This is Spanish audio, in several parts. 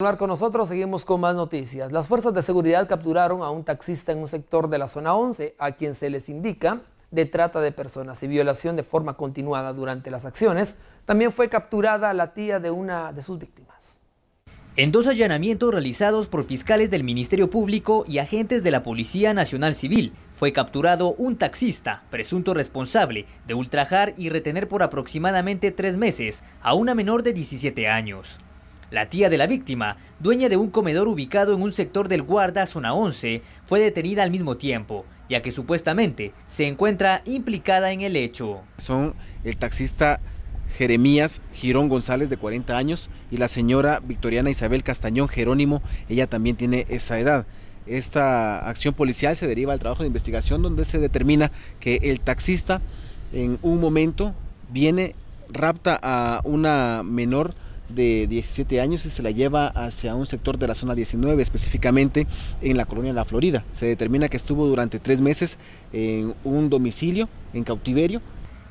Hablar con nosotros, seguimos con más noticias. Las fuerzas de seguridad capturaron a un taxista en un sector de la zona 11, a quien se les indica de trata de personas y violación de forma continuada durante las acciones. También fue capturada la tía de una de sus víctimas. En dos allanamientos realizados por fiscales del Ministerio Público y agentes de la Policía Nacional Civil, fue capturado un taxista, presunto responsable, de ultrajar y retener por aproximadamente tres meses a una menor de 17 años. La tía de la víctima, dueña de un comedor ubicado en un sector del Guarda, zona 11, fue detenida al mismo tiempo, ya que supuestamente se encuentra implicada en el hecho. Son el taxista Jeremías Girón González, de 40 años, y la señora Victoriana Isabel Castañón Jerónimo, ella también tiene esa edad. Esta acción policial se deriva al trabajo de investigación donde se determina que el taxista en un momento viene, rapta a una menor de 17 años y se la lleva hacia un sector de la zona 19, específicamente en la colonia de la Florida. Se determina que estuvo durante tres meses en un domicilio, en cautiverio.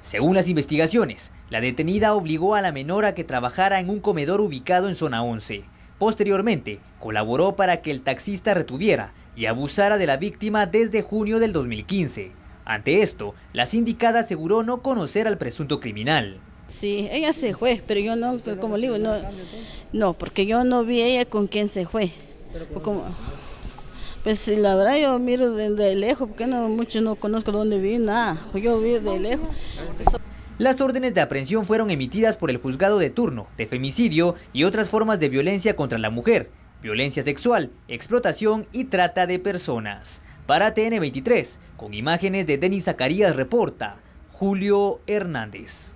Según las investigaciones, la detenida obligó a la menor a que trabajara en un comedor ubicado en zona 11. Posteriormente, colaboró para que el taxista retuviera y abusara de la víctima desde junio del 2015. Ante esto, la sindicada aseguró no conocer al presunto criminal. Sí, ella se fue, pero yo no, como digo, no, porque yo no vi ella con quién se fue. pues la verdad yo miro desde lejos, porque no, mucho no conozco dónde vi, nada, pues, yo vi de lejos. Las órdenes de aprehensión fueron emitidas por el juzgado de turno de femicidio y otras formas de violencia contra la mujer, violencia sexual, explotación y trata de personas. Para TN23, con imágenes de Denis Zacarías reporta Julio Hernández.